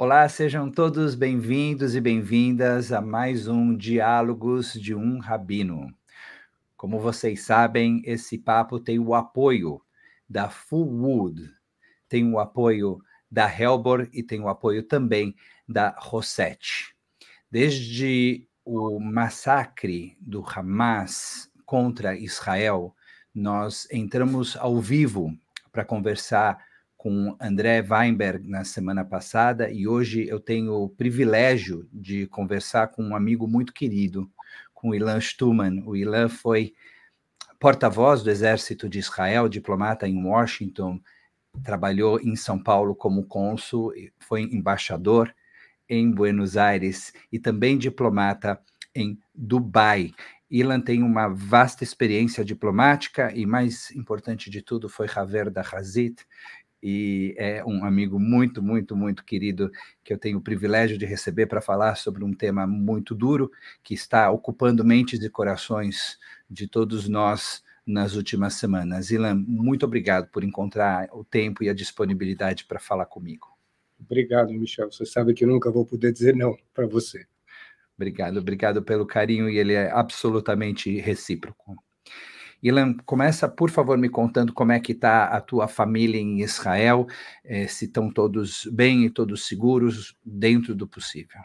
Olá, sejam todos bem-vindos e bem-vindas a mais um Diálogos de um Rabino. Como vocês sabem, esse papo tem o apoio da Fullwood, tem o apoio da Helbor e tem o apoio também da Rosette. Desde o massacre do Hamas contra Israel, nós entramos ao vivo para conversar com André Weinberg na semana passada e hoje eu tenho o privilégio de conversar com um amigo muito querido, com Ilan Stuman. O Ilan foi porta-voz do Exército de Israel, diplomata em Washington, trabalhou em São Paulo como cônsul, foi embaixador em Buenos Aires e também diplomata em Dubai. Ilan tem uma vasta experiência diplomática e, mais importante de tudo, foi Javier da Hazit e é um amigo muito, muito, muito querido que eu tenho o privilégio de receber para falar sobre um tema muito duro que está ocupando mentes e corações de todos nós nas últimas semanas. Ilan, muito obrigado por encontrar o tempo e a disponibilidade para falar comigo. Obrigado, Michel. Você sabe que eu nunca vou poder dizer não para você. Obrigado, obrigado pelo carinho e ele é absolutamente recíproco. Ilan, começa, por favor, me contando como é que está a tua família em Israel, eh, se estão todos bem e todos seguros dentro do possível.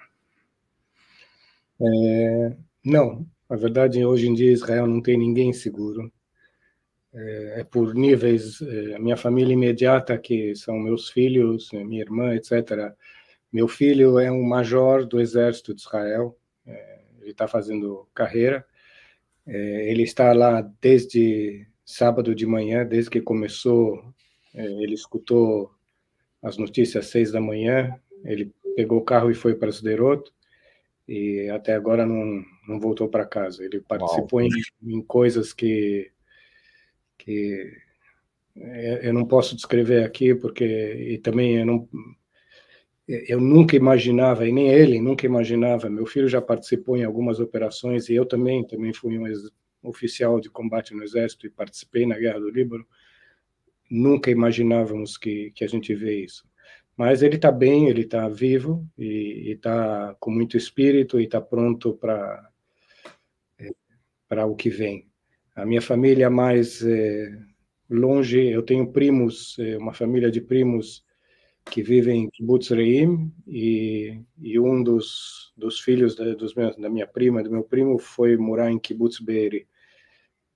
É, não, na verdade, hoje em dia Israel não tem ninguém seguro. É, é por níveis, é, minha família imediata, que são meus filhos, é, minha irmã, etc., meu filho é um major do exército de Israel, é, ele está fazendo carreira. É, ele está lá desde sábado de manhã, desde que começou. É, ele escutou as notícias às seis da manhã. Ele pegou o carro e foi para Sideroto e até agora não, não voltou para casa. Ele participou em, em, coisas que que é, eu não posso descrever aqui porque e também eu não é, eu nunca imaginava, e nem ele nunca imaginava, meu filho já participou em algumas operações, e eu também, também fui um oficial de combate no Exército e participei na Guerra do Líbano, nunca imaginávamos que, que a gente vê isso. Mas ele está bem, ele está vivo, e está com muito espírito, e está pronto para é, para o que vem. A minha família mais é, longe, eu tenho primos, é, uma família de primos que vive em Kibbutz Reim e, e um dos, dos filhos da, dos meus, da minha prima, do meu primo, foi morar em Kibbutz Beeri.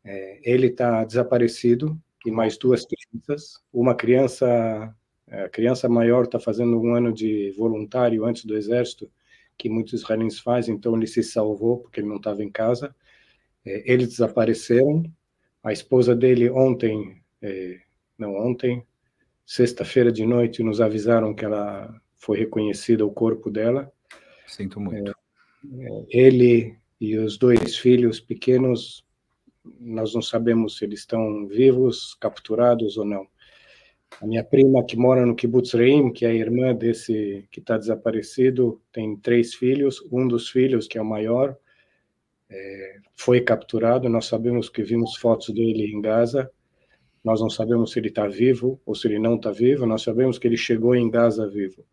É, ele está desaparecido e mais duas crianças. Uma criança, a criança maior está fazendo um ano de voluntário antes do exército, que muitos israelenses fazem, então ele se salvou porque ele não estava em casa. É, eles desapareceram. A esposa dele ontem, é, não ontem, Sexta-feira de noite nos avisaram que ela foi reconhecida o corpo dela. Sinto muito. É, ele e os dois filhos pequenos, nós não sabemos se eles estão vivos, capturados ou não. A minha prima, que mora no Kibbutz Reim, que é a irmã desse que está desaparecido, tem três filhos. Um dos filhos, que é o maior, é, foi capturado. Nós sabemos que vimos fotos dele em Gaza. Nós não sabemos se ele está vivo ou se ele não está vivo, nós sabemos que ele chegou em Gaza vivo.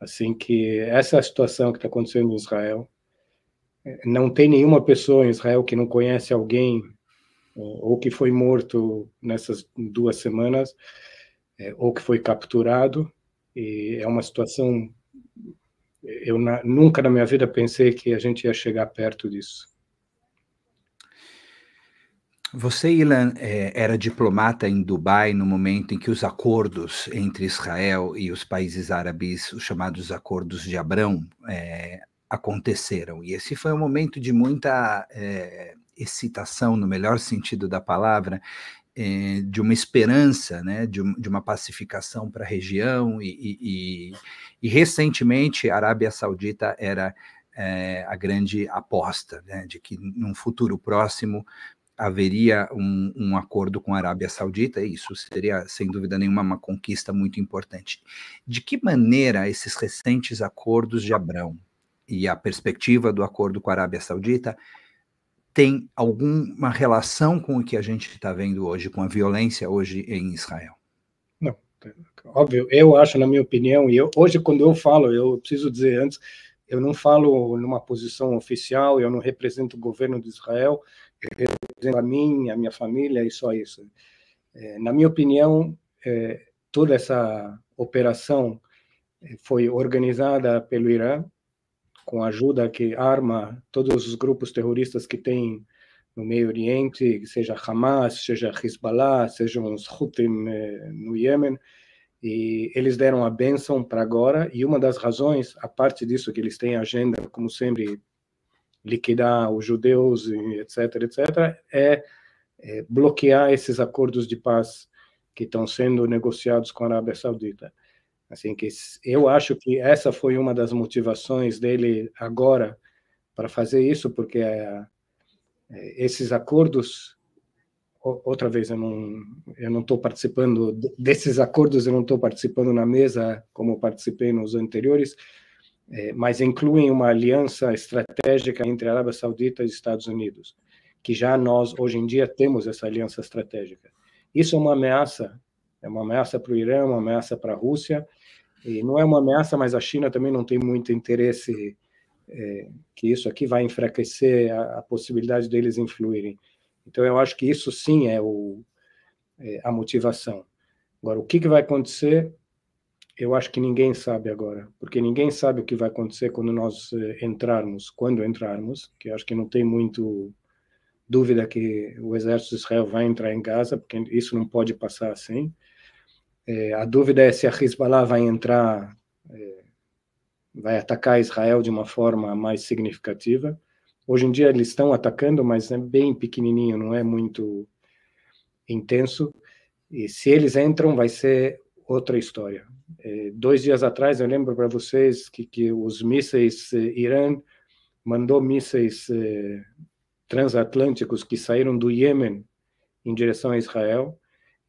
Assim que essa é a situação que está acontecendo em Israel. Não tem nenhuma pessoa em Israel que não conhece alguém é, ou que foi morto nessas duas semanas é, ou que foi capturado. E é uma situação. Eu na, nunca na minha vida pensei que a gente ia chegar perto disso. Você, Ilan, é, era diplomata em Dubai no momento em que os acordos entre Israel e os países árabes, os chamados acordos de Abrão, é, aconteceram. E esse foi um momento de muita é, excitação, no melhor sentido da palavra, é, de uma esperança, né, de, um, de uma pacificação para a região. E, e, e, e recentemente, a Arábia Saudita era é, a grande aposta né, de que num futuro próximo haveria um, um, acordo com a Arábia Saudita, e isso seria, sem dúvida nenhuma, uma conquista muito importante. De que maneira esses recentes acordos de Abrão e a perspectiva do acordo com a Arábia Saudita tem alguma relação com o que a gente está vendo hoje, com a violência hoje em Israel? Não, óbvio, eu acho, na minha opinião, e eu, hoje quando eu falo, eu preciso dizer antes, eu não falo numa posição oficial, eu não represento o governo de Israel, representa a mim, a minha família e só isso. É, na minha opinião, é, toda essa operação é, foi organizada pelo Irã, com a ajuda que arma todos os grupos terroristas que tem no Meio Oriente, seja Hamas, seja Hezbollah, sejam os Houthi é, no Iêmen, e eles deram a benção para agora, e uma das razões, a parte disso que eles têm agenda, como sempre, liquidar os judeus, etc., etc., é, é bloquear esses acordos de paz que estão sendo negociados com a Arábia Saudita. Assim que eu acho que essa foi uma das motivações dele agora para fazer isso, porque é, é esses acordos outra vez eu não eu não estou participando desses acordos eu não estou participando na mesa como participei nos anteriores é, mas incluem uma aliança estratégica entre a Arábia Saudita e os Estados Unidos, que já nós, hoje em dia, temos essa aliança estratégica. Isso é uma ameaça, é uma ameaça para o Irã, uma ameaça para a Rússia, e não é uma ameaça, mas a China também não tem muito interesse é, que isso aqui vai enfraquecer a, a, possibilidade deles influírem. Então, eu acho que isso sim é, o, é a motivação. Agora, o que, que vai acontecer? eu acho que ninguém sabe agora, porque ninguém sabe o que vai acontecer quando nós eh, entrarmos, quando entrarmos, que acho que não tem muito dúvida que o exército de Israel vai entrar em Gaza, porque isso não pode passar assim. É, a dúvida é se a Hezbollah vai entrar, é, vai atacar Israel de uma forma mais significativa. Hoje em dia eles estão atacando, mas é bem pequenininho, não é muito intenso. E se eles entram, vai ser outra história. É, dois dias atrás, eu lembro para vocês que, que os mísseis eh, Irã mandou mísseis eh, transatlânticos que saíram do Iêmen em direção a Israel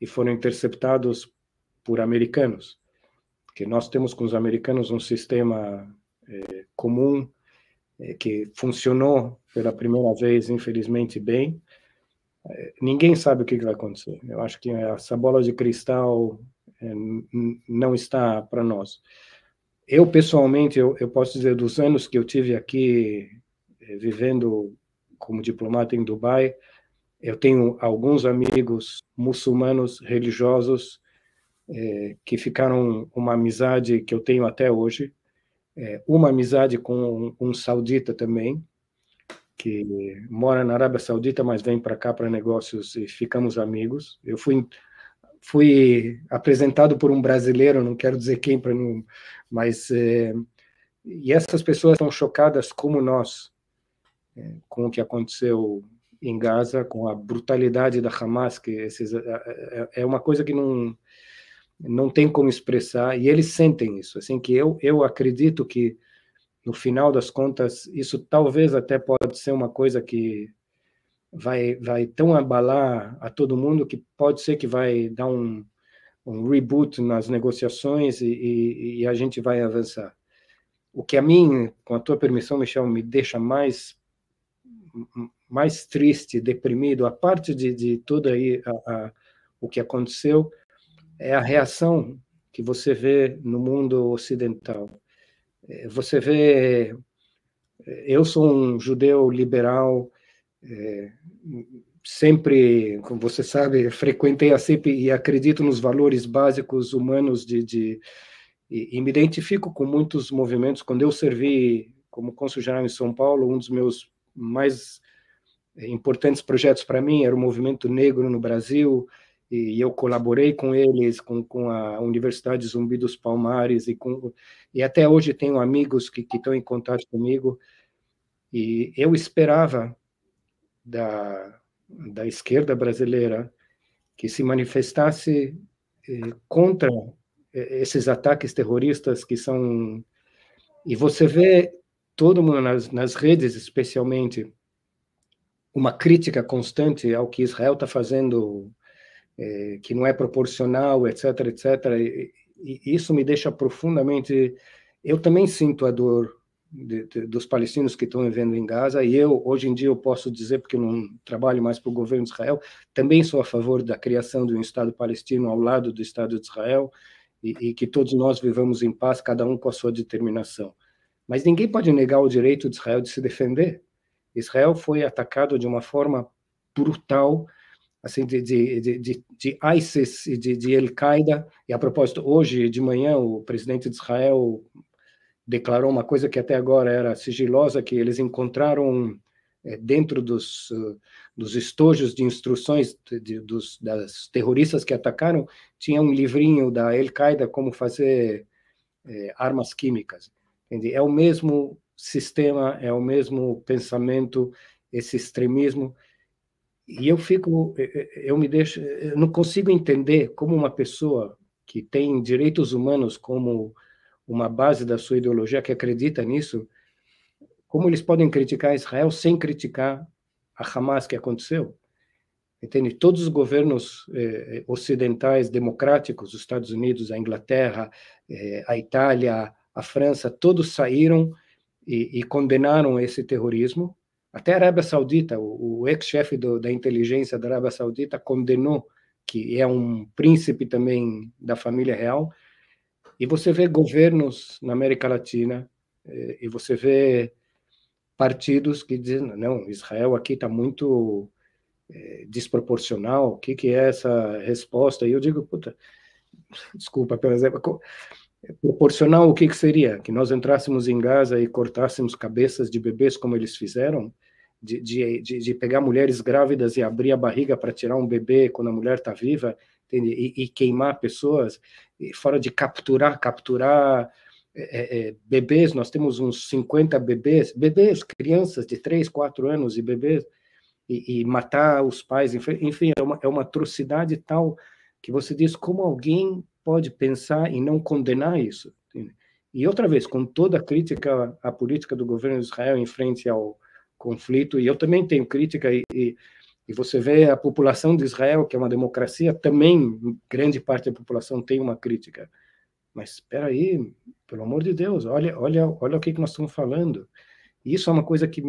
e foram interceptados por americanos. Que nós temos com os americanos um sistema eh, comum que funcionou pela primeira vez, infelizmente, bem. Ninguém sabe o que vai acontecer. Eu acho que essa bola de cristal é, não está para nós. Eu, pessoalmente, eu, eu posso dizer, dos anos que eu tive aqui é, vivendo como diplomata em Dubai, eu tenho alguns amigos muçulmanos religiosos é, que ficaram uma amizade que eu tenho até hoje, uma amizade com um, um, saudita também, que mora na Arábia Saudita, mas vem para cá para negócios e ficamos amigos. Eu fui fui apresentado por um brasileiro, não quero dizer quem para não, mas é, e essas pessoas estão chocadas como nós é, com o que aconteceu em Gaza, com a brutalidade da Hamas, que esses, eh, é uma coisa que não não tem como expressar e eles sentem isso, assim que eu eu acredito que no final das contas isso talvez até pode ser uma coisa que vai, vai tão abalar a todo mundo que pode ser que vai dar um, um reboot nas negociações e, e, e, a gente vai avançar. O que a mim, com a tua permissão, Michel, me deixa mais mais triste, deprimido, a parte de, de tudo aí a, a, o que aconteceu, é a reação que você vê no mundo ocidental. É, você vê, é, eu sou um judeu liberal, é, sempre, como você sabe, frequentei a CEP e acredito nos valores básicos humanos de, de e, e, me identifico com muitos movimentos. Quando eu servi como consul geral em São Paulo, um dos meus mais eh, importantes projetos para mim era o movimento negro no Brasil e eu colaborei com eles, com, com a Universidade Zumbi dos Palmares e com e até hoje tenho amigos que, que estão em contato comigo e eu esperava da, da esquerda brasileira que se manifestasse eh, contra eh, esses ataques terroristas que são. E você vê todo mundo nas, nas redes, especialmente, uma crítica constante ao que Israel está fazendo, eh, que não é proporcional, etc., etc. E, e isso me deixa profundamente. Eu também sinto a dor de, de, dos palestinos que estão vivendo em Gaza, e eu, hoje em dia, eu posso dizer, porque não trabalho mais para o governo de Israel, também sou a favor da criação de um Estado palestino ao lado do Estado de Israel, e, e que todos nós vivamos em paz, cada um com a sua determinação. Mas ninguém pode negar o direito de Israel de se defender. Israel foi atacado de uma forma brutal, assim, de, de, de, de ISIS e de, de Al-Qaeda. E a propósito, hoje de manhã, o presidente de Israel declarou uma coisa que até agora era sigilosa, que eles encontraram é, dentro dos, ah, dos estojos de instruções de, de, dos, das terroristas que atacaram, tinha um livrinho da Al-Qaeda como fazer é, armas químicas. Entende? É o mesmo sistema, é o mesmo pensamento, esse extremismo. E eu fico, é, é, eu me deixo, eu não consigo entender como uma pessoa que tem direitos humanos como uma base da sua ideologia que acredita nisso, como eles podem criticar Israel sem criticar a Hamas que aconteceu? Entende? Todos os governos eh, ocidentais democráticos, os Estados Unidos, a Inglaterra, eh, a Itália, a França, todos saíram e, e, condenaram esse terrorismo. Até a Arábia Saudita, o, o ex-chefe da inteligência da Arábia Saudita condenou, que é um príncipe também da família real, e você vê governos na América Latina, eh, e você vê partidos que dizem, não, Israel aqui está muito é, desproporcional, o que, que é essa resposta? E eu digo, puta, desculpa pelo exemplo, proporcional o que, que seria? Que nós entrássemos em Gaza e cortássemos cabeças de bebês como eles fizeram? De, de, de, de pegar mulheres grávidas e abrir a barriga para tirar um bebê quando a mulher está viva e, e, queimar pessoas, e fora de capturar, capturar é, é, é bebês, nós temos uns 50 bebês, bebês, crianças de 3, 4 anos e bebês, e, e matar os pais, enfim, é uma, é uma atrocidade tal que você diz como alguém pode pensar em não condenar isso. Entende? E outra vez, com toda a crítica à política do governo de Israel em frente ao conflito, e eu também tenho crítica e, e e você vê a população de Israel, que é uma democracia, também grande parte da população tem uma crítica. Mas espera aí, pelo amor de Deus, olha, olha, olha o que, que nós estamos falando. Isso é uma coisa que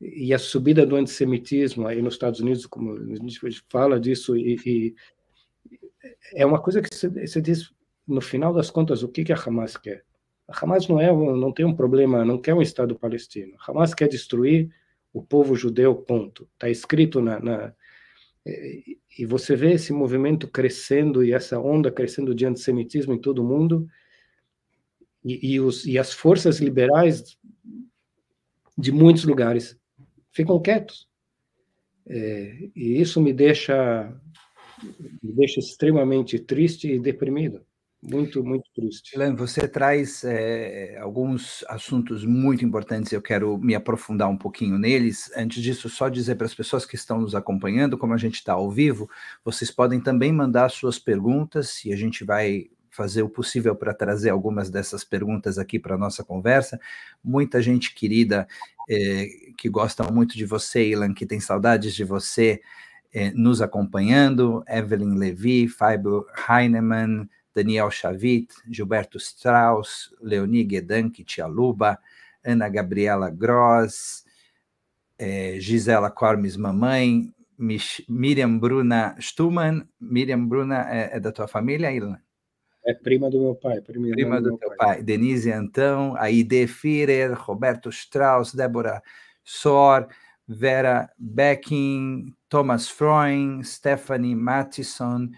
e a subida do antissemitismo aí nos Estados Unidos, como a gente fala disso e, e é uma coisa que você diz no final das contas o que que a Hamas quer? A Hamas não é, não tem um problema, não quer um Estado palestino. A Hamas quer destruir o povo judeu, ponto. Está escrito na, na, é, E você vê esse movimento crescendo e essa onda crescendo de antissemitismo em todo o mundo, e, e, os, e as forças liberais de muitos lugares ficam quietos. É, e isso me deixa, me deixa extremamente triste e deprimido. Muito, muito triste. Ilan, você traz é, alguns assuntos muito importantes, eu quero me aprofundar um pouquinho neles. Antes disso, só dizer para as pessoas que estão nos acompanhando, como a gente está ao vivo, vocês podem também mandar suas perguntas e a gente vai fazer o possível para trazer algumas dessas perguntas aqui para a nossa conversa. Muita gente querida é, que gosta muito de você, Ilan, que tem saudades de você. É, nos acompanhando, Evelyn Levy, Fábio Heinemann, Daniel Chavit, Gilberto Strauss, Leonie Tia Tialuba, Ana Gabriela Gross, é, Gisela Cormes Mamãe, Mich Miriam Bruna Stuman. Miriam Bruna é, é da tua família, Ilan? É prima do meu pai. Prima, prima do, do teu pai. pai. Denise Antão, Aide Firer, Roberto Strauss, Débora Sor, Vera Becking, Thomas Freund, Stephanie Mattison,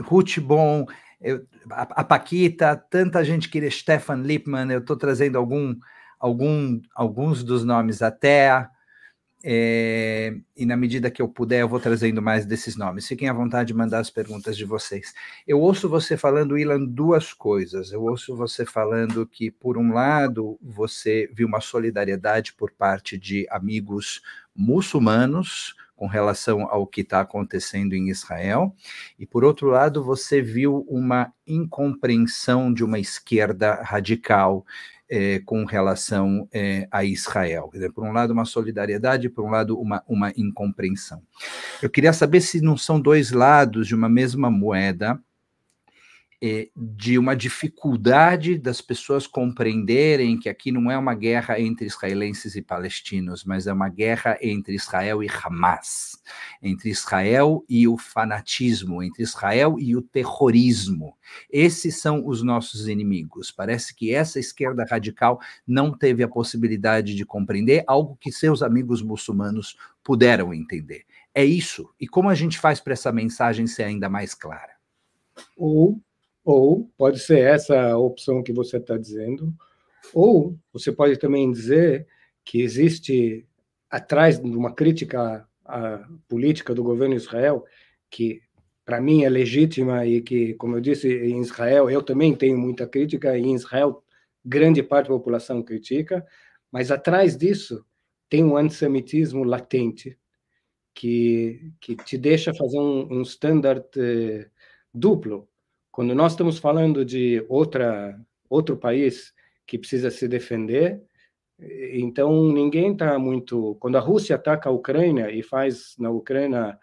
Ruth Bon, eu, a, a, Paquita, tanta gente queria, Stefan Lipman, eu estou trazendo algum, algum, alguns dos nomes até, é, e na medida que eu puder, eu vou trazendo mais desses nomes. Fiquem à vontade de mandar as perguntas de vocês. Eu ouço você falando, Ilan, duas coisas. Eu ouço você falando que, por um lado, você viu uma solidariedade por parte de amigos muçulmanos com relação ao que está acontecendo em Israel, e por outro lado, você viu uma incompreensão de uma esquerda radical. Eh, com relação eh, a Israel. Dizer, por um lado, uma solidariedade, por um lado, uma, uma incompreensão. Eu queria saber se não são dois lados de uma mesma moeda, é, de uma dificuldade das pessoas compreenderem que aqui não é uma guerra entre israelenses e palestinos, mas é uma guerra entre Israel e Hamas, entre Israel e o fanatismo, entre Israel e o terrorismo. Esses são os nossos inimigos. Parece que essa esquerda radical não teve a possibilidade de compreender algo que seus amigos muçulmanos puderam entender. É isso. E como a gente faz para essa mensagem ser ainda mais clara? Ou ou pode ser essa a opção que você está dizendo, ou você pode também dizer que existe, atrás de uma crítica à política do governo de Israel, que para mim é legítima e que, como eu disse, em Israel eu também tenho muita crítica, e em Israel grande parte da população critica, mas atrás disso tem um antissemitismo latente que, que te deixa fazer um, um standard eh, duplo. Quando nós estamos falando de outra, outro país que precisa se defender, então ninguém está muito. Quando a Rússia ataca a Ucrânia e faz na Ucrânia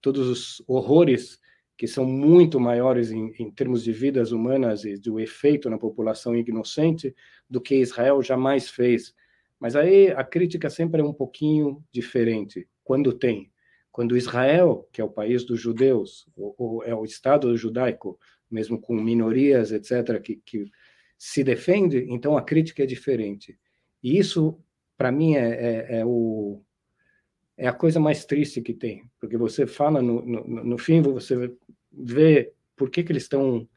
todos os horrores que são muito maiores em, em, termos de vidas humanas e do efeito na população inocente do que Israel jamais fez. Mas aí a crítica sempre é um pouquinho diferente, quando tem. Quando Israel, que é o país dos judeus, ou, ou é o Estado judaico, mesmo com minorias, etc., que, que se defende, então a crítica é diferente. E isso, para mim, é, é, é, o, é a coisa mais triste que tem, porque você fala, no, no, no fim, você vê por que, que eles estão.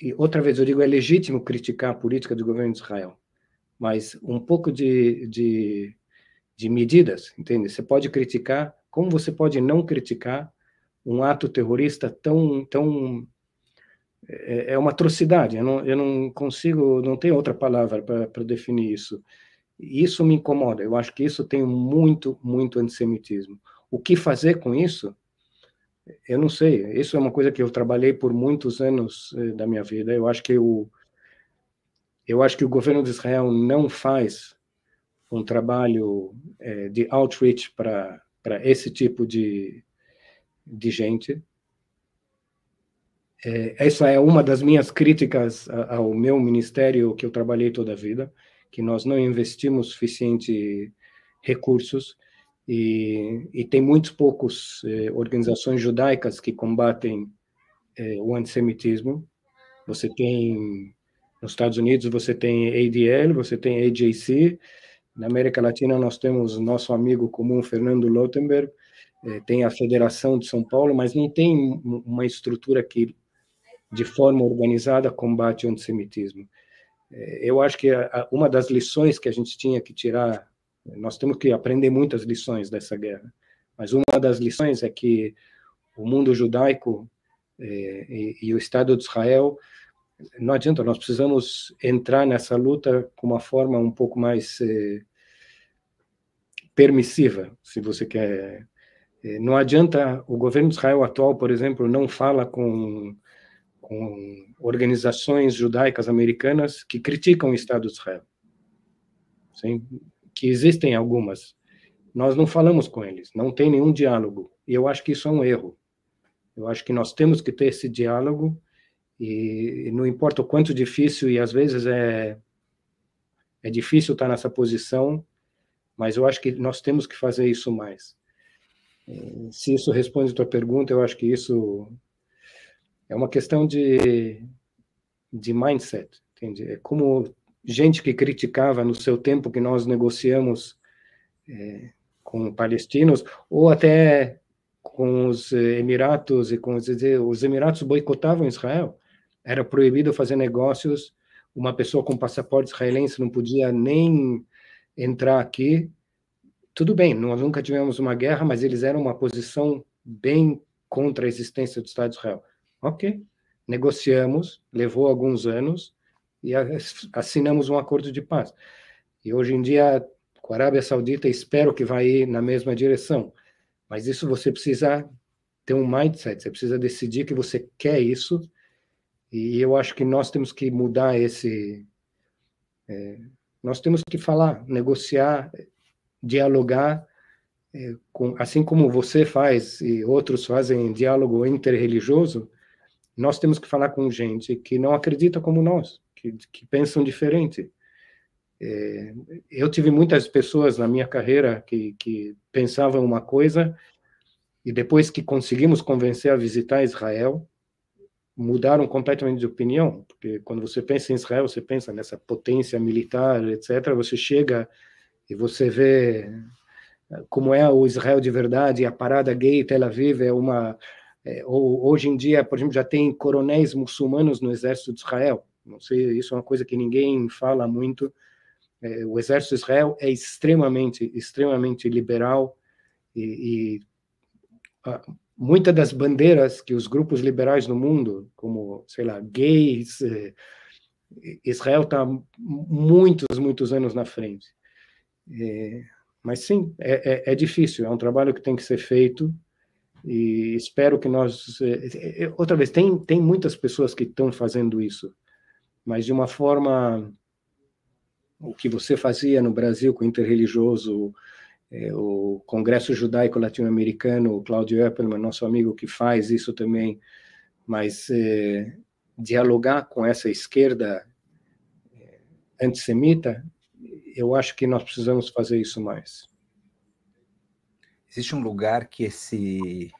E outra vez eu digo, é legítimo criticar a política do governo de Israel, mas um pouco de, de, de medidas, entende? Você pode criticar, como você pode não criticar um ato terrorista tão, tão é, é, uma atrocidade, eu não, eu não consigo, não tem outra palavra para definir isso. Isso me incomoda, eu acho que isso tem muito, muito antissemitismo. O que fazer com isso? Eu não sei, isso é uma coisa que eu trabalhei por muitos anos eh, da minha vida. Eu acho que o eu acho que o governo de Israel não faz um trabalho eh, de outreach para esse tipo de, de gente é, essa é uma das minhas críticas ao meu ministério que eu trabalhei toda a vida, que nós não investimos suficiente recursos e, e tem muitos poucos eh, organizações judaicas que combatem eh, o antissemitismo. Você tem nos Estados Unidos você tem ADL, você tem AJC. Na América Latina nós temos nosso amigo comum Fernando Lautenberg, eh, tem a Federação de São Paulo, mas não tem uma estrutura que de forma organizada, combate o antissemitismo. É, eu acho que uma das lições que a gente tinha que tirar, nós temos que aprender muitas lições dessa guerra, mas uma das lições é que o mundo judaico é, e, o Estado de Israel, não adianta, nós precisamos entrar nessa luta com uma forma um pouco mais é, permissiva, se você quer. Não adianta o governo de Israel atual, por exemplo, não fala com com organizações judaicas americanas que criticam o Estado de Israel. Sim, que existem algumas. Nós não falamos com eles, não tem nenhum diálogo. E eu acho que isso é um erro. Eu acho que nós temos que ter esse diálogo e, não importa o quanto difícil e às vezes é é difícil estar nessa posição, mas eu acho que nós temos que fazer isso mais. Se isso responde a tua pergunta, eu acho que isso é uma questão de, de mindset, entende? É como gente que criticava no seu tempo que nós negociamos é, com palestinos, ou até com os eh, Emiratos e com os, os Emiratos boicotavam Israel. Era proibido fazer negócios. Uma pessoa com passaporte israelense não podia nem entrar aqui. Tudo bem, nós nunca tivemos uma guerra, mas eles eram uma posição bem contra a existência do Estado de Israel. Ok, negociamos, levou alguns anos e assinamos um acordo de paz. E hoje em dia, com a Arábia Saudita, espero que vá ir na mesma direção. Mas isso você precisa ter um mindset, você precisa decidir que você quer isso. E eu acho que nós temos que mudar esse. É, nós temos que falar, negociar, dialogar, é, com, assim como você faz e outros fazem diálogo interreligioso nós temos que falar com gente que não acredita como nós, que, que pensam diferente. É, eu tive muitas pessoas na minha carreira que, que pensavam uma coisa e depois que conseguimos convencer a visitar Israel, mudaram completamente de opinião, porque quando você pensa em Israel, você pensa nessa potência militar, etc. Você chega e você vê como é o Israel de verdade, a parada gay Tel Aviv é uma é, ou, hoje em dia, por exemplo, já tem coronéis muçulmanos no exército de Israel. Não sei, isso é uma coisa que ninguém fala muito. É, o exército de Israel é extremamente, extremamente liberal e, e muitas das bandeiras que os grupos liberais no mundo, como, sei lá, gays, é, Israel está muitos, muitos anos na frente. É, mas sim, é, é, é, difícil, é um trabalho que tem que ser feito e espero que nós. É, é, é, outra vez, tem, tem muitas pessoas que estão fazendo isso, mas de uma forma. O que você fazia no Brasil com o interreligioso, o Congresso Judaico Latino-Americano, o Claudio Eppelman, nosso amigo que faz isso também, mas dialogar com essa esquerda antissemita, eu acho que nós precisamos fazer isso mais existe um lugar que esse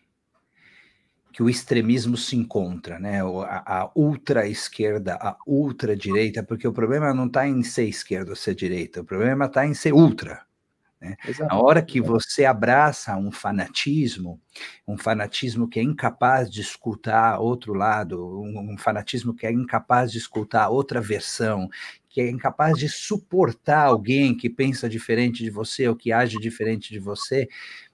que o extremismo se encontra, né? A, a ultra esquerda, a ultra direita, porque o problema não está em ser esquerda ou ser direita, o problema está em ser ultra. Né? A hora que você abraça um fanatismo, um fanatismo que é incapaz de escutar outro lado, um, um fanatismo que é incapaz de escutar outra versão, que é incapaz de suportar alguém que pensa diferente de você ou que age diferente de você,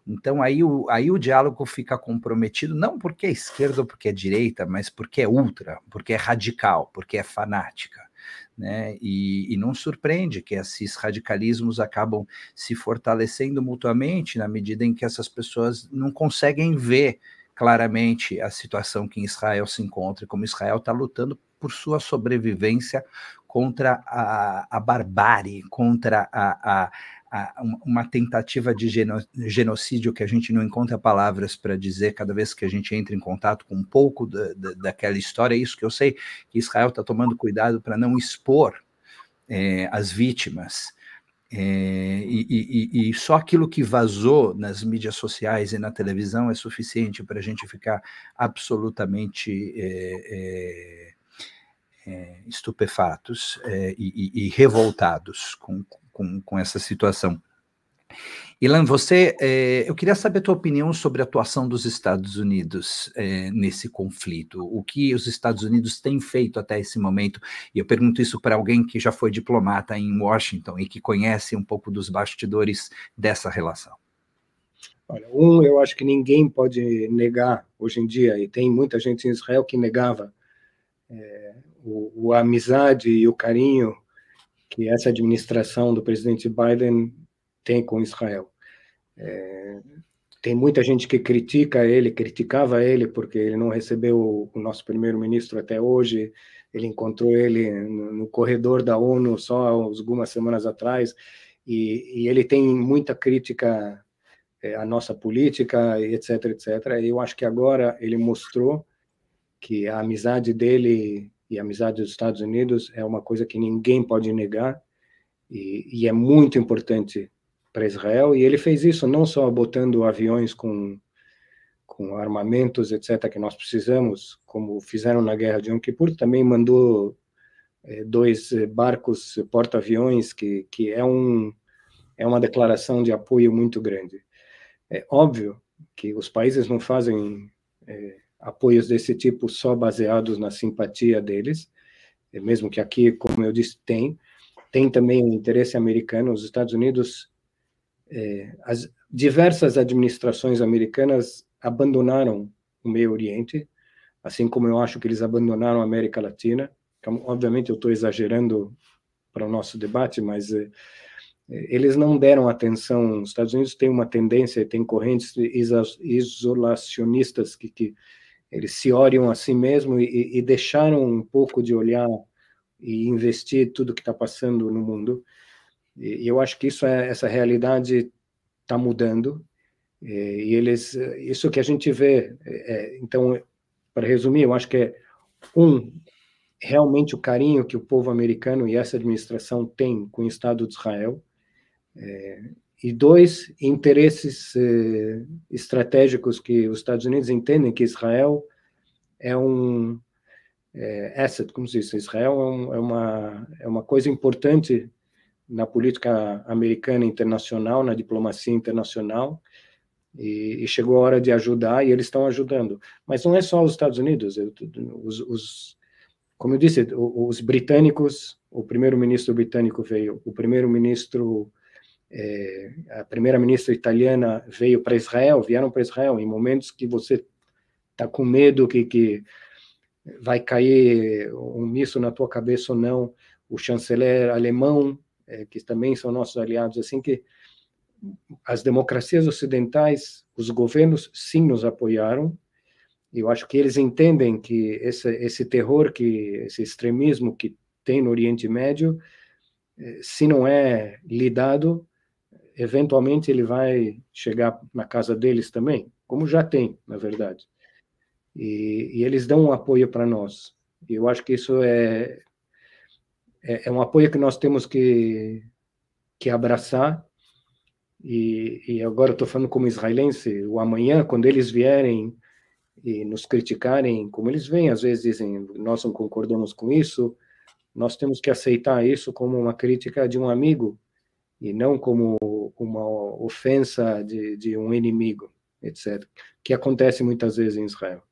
então aí o, aí o diálogo fica comprometido, não porque é esquerda ou porque é direita, mas porque é ultra, porque é radical, porque é fanática. Né? E, e não surpreende que esses radicalismos acabam se fortalecendo mutuamente na medida em que essas pessoas não conseguem ver claramente a situação que Israel se encontra, como Israel está lutando por sua sobrevivência contra a, a barbárie, contra a, a uma tentativa de genocídio que a gente não encontra palavras para dizer cada vez que a gente entra em contato com um pouco da, da, daquela história. É isso que eu sei que Israel está tomando cuidado para não expor é, as vítimas. É, e, e, e, só aquilo que vazou nas mídias sociais e na televisão é suficiente para a gente ficar absolutamente é, é, é estupefatos é, e, e, revoltados com, com, com essa situação. Ilan, você, é, eu queria saber a tua opinião sobre a atuação dos Estados Unidos é, nesse conflito. O que os Estados Unidos têm feito até esse momento? E eu pergunto isso para alguém que já foi diplomata em Washington e que conhece um pouco dos bastidores dessa relação. Olha, um, eu acho que ninguém pode negar hoje em dia, e tem muita gente em Israel que negava é, o, o amizade e o carinho que essa administração do presidente Biden tem com Israel. É, tem muita gente que critica ele, criticava ele porque ele não recebeu o nosso primeiro-ministro até hoje. Ele encontrou ele no corredor da ONU só algumas semanas atrás e, e ele tem muita crítica é, à nossa política, etc, etc. eu acho que agora ele mostrou que a amizade dele e a amizade dos Estados Unidos é uma coisa que ninguém pode negar e, e é muito importante para Israel. E ele fez isso não só botando aviões com, com armamentos, etc., que nós precisamos, como fizeram na guerra de Yom Kippur, também mandou eh, dois barcos porta-aviões, que, que é, um, é uma declaração de apoio muito grande. É óbvio que os países não fazem. Eh, apoios desse tipo só baseados na simpatia deles, eh, mesmo que aqui, como eu disse, tem. Tem também o interesse americano. Os Estados Unidos, eh, as diversas administrações americanas abandonaram o Meio Oriente, assim como eu acho que eles abandonaram a América Latina. Então, obviamente, eu estou exagerando para o nosso debate, mas eh, eles não deram atenção. Os Estados Unidos têm uma tendência, tem correntes isolacionistas que, que eles se olham a si mesmo e, e deixaram um pouco de olhar e investir tudo que está passando no mundo. E, eu acho que isso é, essa realidade está mudando e, e, eles isso que a gente vê. É, é então, para resumir, eu acho que é um realmente o carinho que o povo americano e essa administração tem com o Estado de Israel. É, e dois interesses eh, estratégicos que os Estados Unidos entendem que Israel é um é, asset, como se diz, Israel é, um, é, uma, é uma coisa importante na política americana internacional, na diplomacia internacional, e, e chegou a hora de ajudar, e eles estão ajudando. Mas não é só os Estados Unidos, eu, os, os, como eu disse, os britânicos, o primeiro-ministro britânico veio, o primeiro-ministro é, a primeira-ministra italiana veio para Israel, vieram para Israel em momentos que você está com medo que, que vai cair um míssil na tua cabeça ou não. O chanceler alemão, é, que também são nossos aliados, assim que as democracias ocidentais, os governos sim nos apoiaram. eu acho que eles entendem que esse, esse terror, que esse extremismo que tem no Oriente Médio, é, se não é lidado, eventualmente ele vai chegar na casa deles também, como já tem, na verdade. E, e eles dão um apoio para nós. E eu acho que isso é, é, é, um apoio que nós temos que, que abraçar. E, e agora estou falando como israelense, o amanhã, quando eles vierem e nos criticarem, como eles vêm, às vezes dizem, nós não concordamos com isso, nós temos que aceitar isso como uma crítica de um amigo e não como uma ofensa de, de um inimigo, etc. Que acontece muitas vezes em Israel.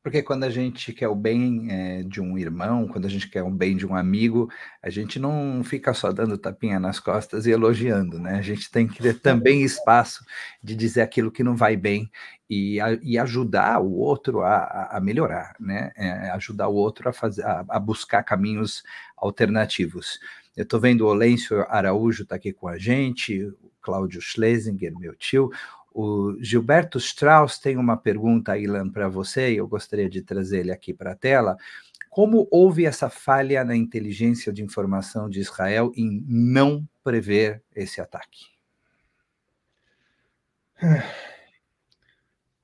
Porque quando a gente quer o bem é, de um irmão, quando a gente quer o bem de um amigo, a gente não fica só dando tapinha nas costas e elogiando, né? A gente tem que ter também espaço de dizer aquilo que não vai bem e, a, e ajudar o outro a, a melhorar, né? É, ajudar o outro a, fazer, a, a buscar caminhos alternativos. Eu estou vendo o Olêncio Araújo está aqui com a gente, o Cláudio Schlesinger, meu tio. O Gilberto Strauss tem uma pergunta, Ilan, para você, e eu gostaria de trazer ele aqui para a tela. Como houve essa falha na inteligência de informação de Israel em não prever esse ataque?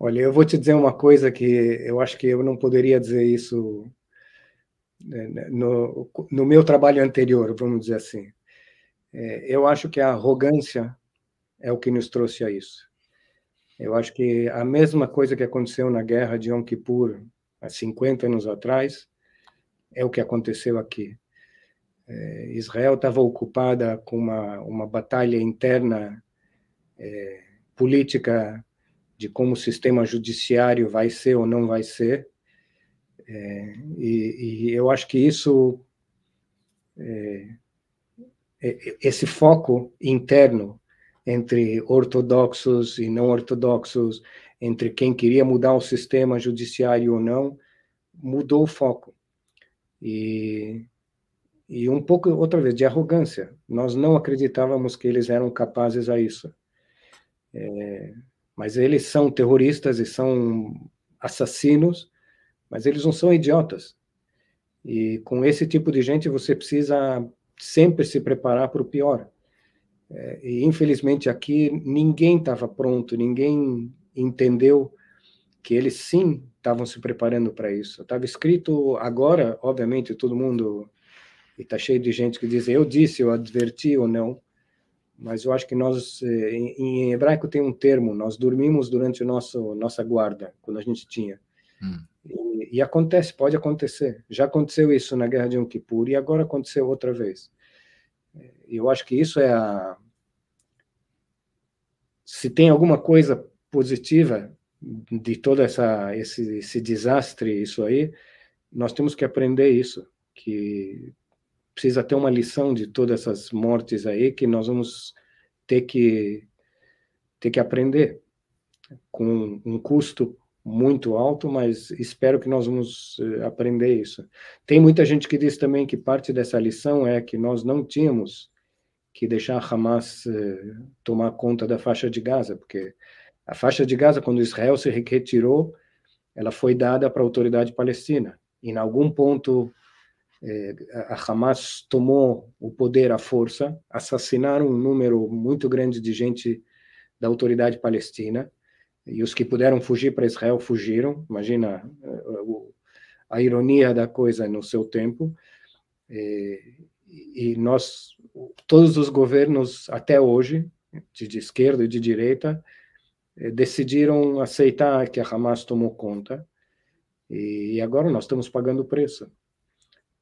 Olha, eu vou te dizer uma coisa que eu acho que eu não poderia dizer isso né, né, no, no meu trabalho anterior, vamos dizer assim. É, eu acho que a arrogância é o que nos trouxe a isso. Eu acho que a mesma coisa que aconteceu na guerra de Yom Kippur, há 50 anos atrás, é o que aconteceu aqui. É, Israel estava ocupada com uma, uma batalha interna é, política de como o sistema judiciário vai ser ou não vai ser, é, e, e, eu acho que isso, é, é, esse foco interno entre ortodoxos e não ortodoxos, entre quem queria mudar o sistema judiciário ou não, mudou o foco. E, e um pouco, outra vez, de arrogância. Nós não acreditávamos que eles eram capazes a isso. É, mas eles são terroristas e são assassinos, mas eles não são idiotas. E com esse tipo de gente você precisa sempre se preparar para o pior. É, e infelizmente aqui ninguém estava pronto, ninguém entendeu que eles sim estavam se preparando para isso. Estava escrito agora, obviamente, todo mundo está cheio de gente que diz eu disse, eu adverti ou não, mas eu acho que nós, é, em, hebraico tem um termo, nós dormimos durante o nosso, nossa guarda, quando a gente tinha. Hum. E acontece, pode acontecer. Já aconteceu isso na Guerra de Yom Kippur e agora aconteceu outra vez. É, eu acho que isso é a. Se tem alguma coisa positiva de todo essa, esse, esse desastre, isso aí, nós temos que aprender isso, que precisa ter uma lição de todas essas mortes aí que nós vamos ter que ter que aprender com um custo muito alto, mas espero que nós vamos eh, aprender isso. Tem muita gente que diz também que parte dessa lição é que nós não tínhamos que deixar a Hamas eh, tomar conta da faixa de Gaza, porque a faixa de Gaza, quando Israel se retirou, ela foi dada para a autoridade palestina. E em algum ponto eh, a Hamas tomou o poder à força, assassinaram um número muito grande de gente da autoridade palestina e os que puderam fugir para Israel fugiram. Imagina eh, a ironia da coisa no seu tempo. E nós, todos os governos até hoje, de esquerda e de direita, eh, decidiram aceitar que a Hamas tomou conta. E agora nós estamos pagando o preço.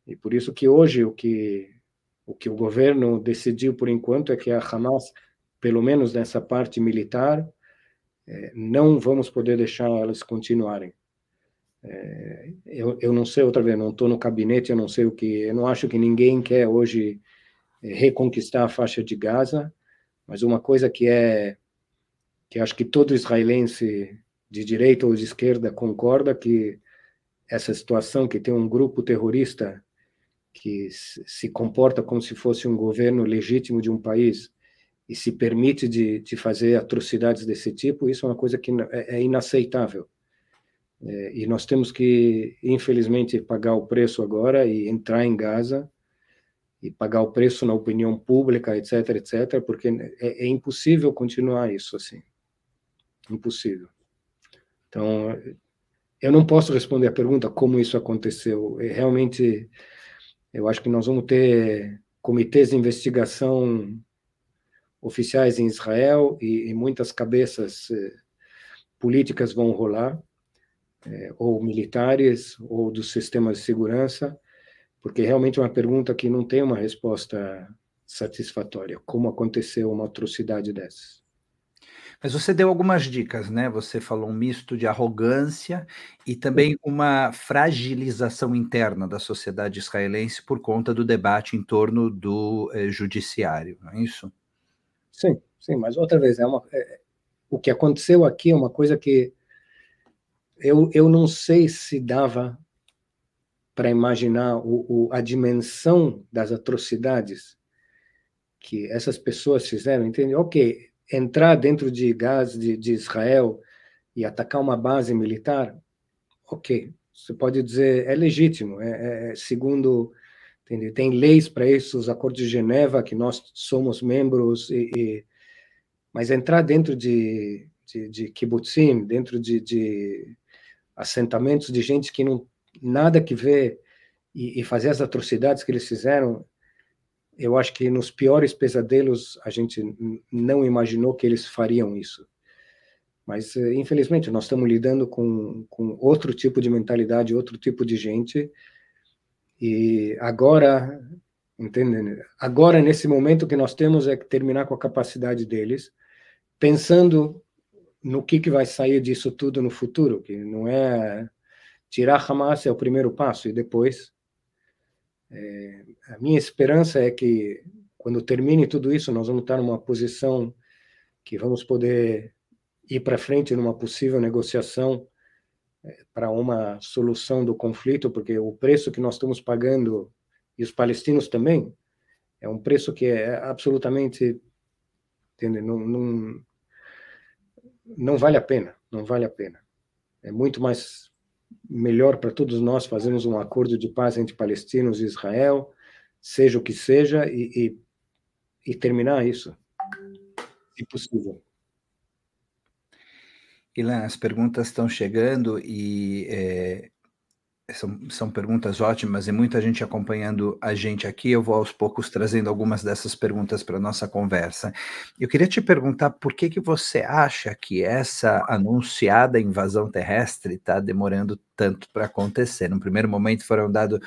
E por isso que hoje o que o que o governo decidiu por enquanto é que a Hamas, pelo menos nessa parte militar, é, não vamos poder deixar elas continuarem. É, eu, eu não sei, outra vez, não estou no gabinete, eu não sei o que. Eu não acho que ninguém quer hoje é, reconquistar a faixa de Gaza, mas uma coisa que é que acho que todo israelense de direita ou de esquerda concorda que essa situação que tem um grupo terrorista que se comporta como se fosse um governo legítimo de um país e se permite de, de fazer atrocidades desse tipo, isso é uma coisa que é, é, inaceitável. É, e nós temos que, infelizmente, pagar o preço agora e entrar em Gaza e pagar o preço na opinião pública, etc, etc, porque é, é impossível continuar isso assim. Impossível. Então, eu não posso responder a pergunta como isso aconteceu. É, realmente, eu acho que nós vamos ter comitês de investigação oficiais em Israel e, e muitas cabeças eh, políticas vão rolar, eh, ou militares, ou dos sistemas de segurança, porque realmente é uma pergunta que não tem uma resposta satisfatória. Como aconteceu uma atrocidade dessas? Mas você deu algumas dicas, né? Você falou um misto de arrogância e também uma fragilização interna da sociedade israelense por conta do debate em torno do eh, judiciário, não é isso? Sim, sim, mas outra vez, é uma, é, o que aconteceu aqui é uma coisa que eu, eu não sei se dava para imaginar o, o, a dimensão das atrocidades que essas pessoas fizeram, entende? Ok, entrar dentro de Gaza, de, de Israel e atacar uma base militar, ok, você pode dizer é legítimo, é, é, é segundo Entendeu? Tem leis para isso, os acordos de Geneva, que nós somos membros, e, e mas entrar dentro de, de, de kibbutzim, dentro de, de, assentamentos de gente que não nada que ver e, e fazer as atrocidades que eles fizeram, eu acho que nos piores pesadelos a gente não imaginou que eles fariam isso. Mas, eh, infelizmente, nós estamos lidando com, com outro tipo de mentalidade, outro tipo de gente, e agora, entendendo? Agora, nesse momento que nós temos, é que terminar com a capacidade deles, pensando no que, que vai sair disso tudo no futuro, que não é tirar Hamas é o primeiro passo e depois é, a minha esperança é que quando termine tudo isso nós vamos estar numa posição que vamos poder ir para frente numa possível negociação para uma solução do conflito, porque o preço que nós estamos pagando, e os palestinos também, é um preço que é absolutamente. Não, não, não vale a pena, não vale a pena. É muito mais melhor para todos nós fazermos um acordo de paz entre palestinos e Israel, seja o que seja, e, e, e terminar isso, se possível. Ilan, as perguntas estão chegando e é, são, são perguntas ótimas e muita gente acompanhando a gente aqui. Eu vou aos poucos trazendo algumas dessas perguntas para a nossa conversa. Eu queria te perguntar por que, que você acha que essa anunciada invasão terrestre está demorando tanto para acontecer? No primeiro momento foram dados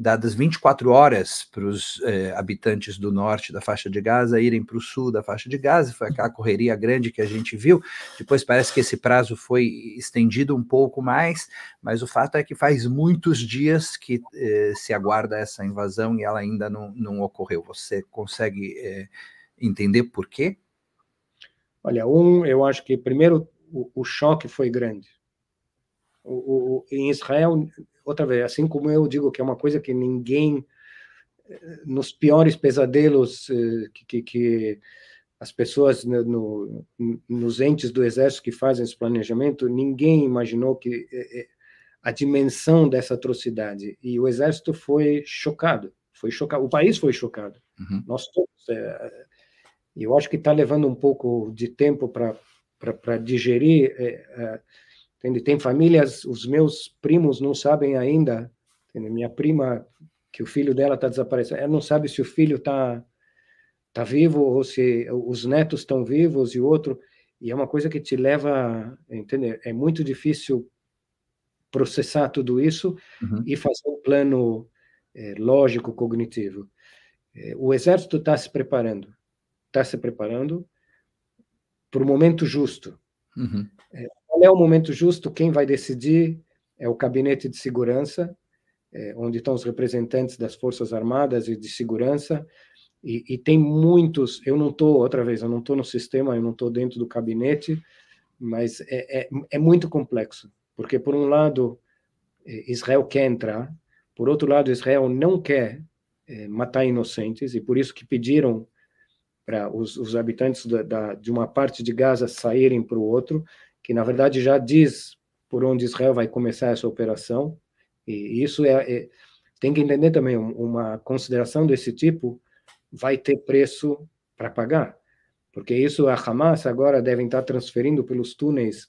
dadas 24 horas para os eh, habitantes do norte da faixa de Gaza irem para o sul da faixa de Gaza, foi aquela correria grande que a gente viu. Depois parece que esse prazo foi estendido um pouco mais, mas o fato é que faz muitos dias que eh, se aguarda essa invasão e ela ainda não, não ocorreu. Você consegue eh, entender por quê? Olha, um, eu acho que primeiro o, o choque foi grande. O, o, em Israel outra vez, assim como eu digo que é uma coisa que ninguém, eh, nos piores pesadelos eh, que, que, que as pessoas no, no, nos entes do exército que fazem esse planejamento, ninguém imaginou que eh, a dimensão dessa atrocidade. E o exército foi chocado, foi chocado, o país foi chocado. Uhum. Nós todos. É, eu acho que está levando um pouco de tempo para digerir. É, é, Entende? Tem famílias, os meus primos não sabem ainda. Entende? Minha prima, que o filho dela está desaparecendo, ela não sabe se o filho está tá vivo ou se os netos estão vivos e outro. E é uma coisa que te leva, entende? É muito difícil processar tudo isso uhum. e fazer um plano é, lógico cognitivo. É, o exército está se preparando, está se preparando para o momento justo. Uhum. É, qual é o momento justo? Quem vai decidir? É o Gabinete de Segurança, é, onde estão os representantes das Forças Armadas e de Segurança. E, e tem muitos. Eu não estou, outra vez, eu não estou no sistema, eu não estou dentro do gabinete, mas é, é, é muito complexo, porque, por um lado, é, Israel quer entrar, por outro lado, Israel não quer é, matar inocentes, e por isso que pediram para os, os habitantes da, da, de uma parte de Gaza saírem para o outro, que na verdade já diz por onde Israel vai começar essa operação. E isso é, é tem que entender também uma consideração desse tipo vai ter preço para pagar, porque isso a Hamas agora deve estar transferindo pelos túneis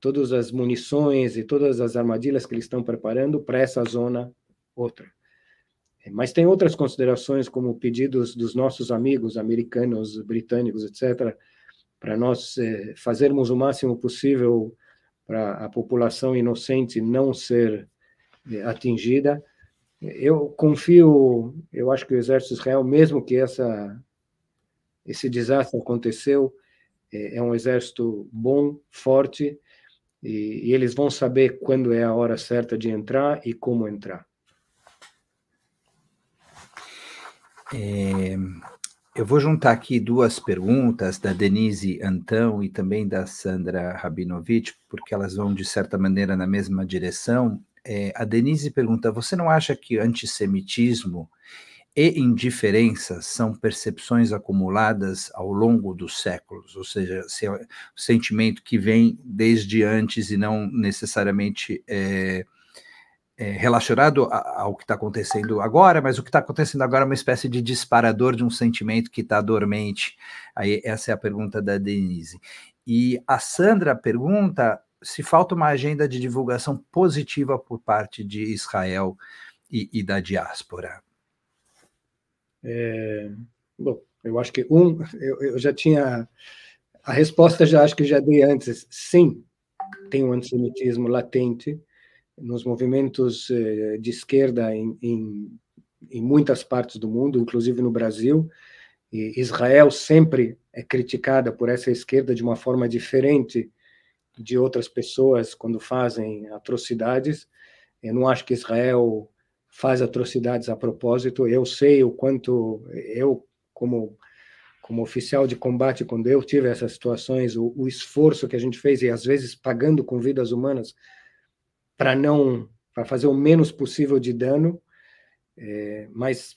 todas as munições e todas as armadilhas que eles estão preparando para essa zona outra. É, mas tem outras considerações, como pedidos dos nossos amigos americanos, britânicos, etc., para nós eh, fazermos o máximo possível para a população inocente não ser eh, atingida. Eu confio, eu acho que o exército israel, mesmo que essa, esse desastre aconteceu, eh, é um exército bom, forte, e, e eles vão saber quando é a hora certa de entrar e como entrar. É, eu vou juntar aqui duas perguntas da Denise Antão e também da Sandra Rabinovich, porque elas vão de certa maneira na mesma direção. É, a Denise pergunta: você não acha que antissemitismo e indiferença são percepções acumuladas ao longo dos séculos, ou seja, se é um sentimento que vem desde antes e não necessariamente é, é, relacionado ao que está acontecendo agora, mas o que está acontecendo agora é uma espécie de disparador de um sentimento que está dormente. Aí, essa é a pergunta da Denise. E a Sandra pergunta se falta uma agenda de divulgação positiva por parte de Israel e, e da diáspora. É, bom, eu acho que um, eu, eu já tinha a resposta, já acho que já dei antes. Sim, tem um antissemitismo latente nos movimentos eh, de esquerda em, em, em, muitas partes do mundo, inclusive no Brasil. E Israel sempre é criticada por essa esquerda de uma forma diferente de outras pessoas quando fazem atrocidades. Eu não acho que Israel faz atrocidades a propósito. Eu sei o quanto eu, como como oficial de combate, quando eu tive essas situações, o, o esforço que a gente fez e às vezes pagando com vidas humanas para não para fazer o menos possível de dano, é, mas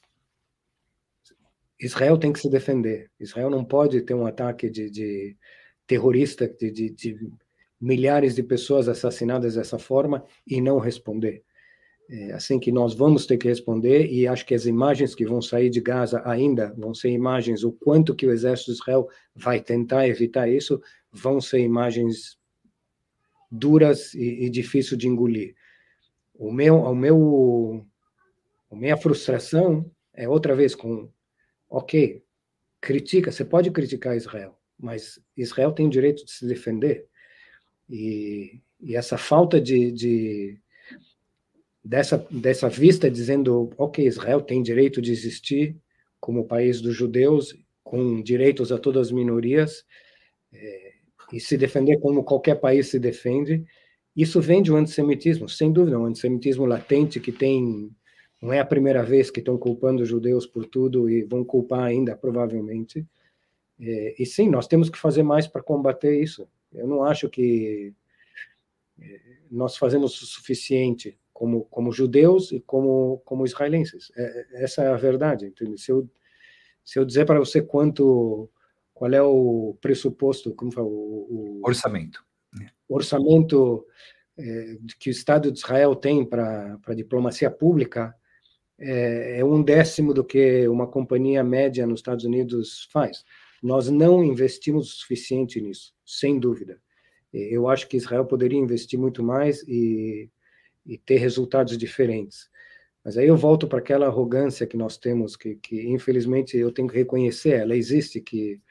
Israel tem que se defender. Israel não pode ter um ataque de, de terrorista, de, de, de, milhares de pessoas assassinadas dessa forma e não responder. É assim que nós vamos ter que responder, e acho que as imagens que vão sair de Gaza ainda vão ser imagens, o quanto que o exército de Israel vai tentar evitar isso, vão ser imagens duras e, e difícil de engolir. O meu, o meu, a minha frustração é outra vez com, ok, critica, você pode criticar Israel, mas Israel tem o direito de se defender. E, e essa falta de, de dessa, dessa vista dizendo, ok, Israel tem direito de existir como país dos judeus, com direitos a todas as minorias, é, e se defender como qualquer país se defende, isso vem de um antissemitismo, sem dúvida, um antissemitismo latente que tem. Não é a primeira vez que estão culpando os judeus por tudo e vão culpar ainda, provavelmente. E, é, e sim, nós temos que fazer mais para combater isso. Eu não acho que é, nós fazemos o suficiente como, como judeus e como, como israelenses. É, é, essa é a verdade. Entende? Se, eu, se eu dizer para você quanto qual é o pressuposto, como fala, o, o orçamento, orçamento é, que o Estado de Israel tem para a diplomacia pública é, é um décimo do que uma companhia média nos Estados Unidos faz. Nós não investimos o suficiente nisso, sem dúvida. Eu acho que Israel poderia investir muito mais e, e ter resultados diferentes. Mas aí eu volto para aquela arrogância que nós temos, que, que, infelizmente eu tenho que reconhecer, ela existe, que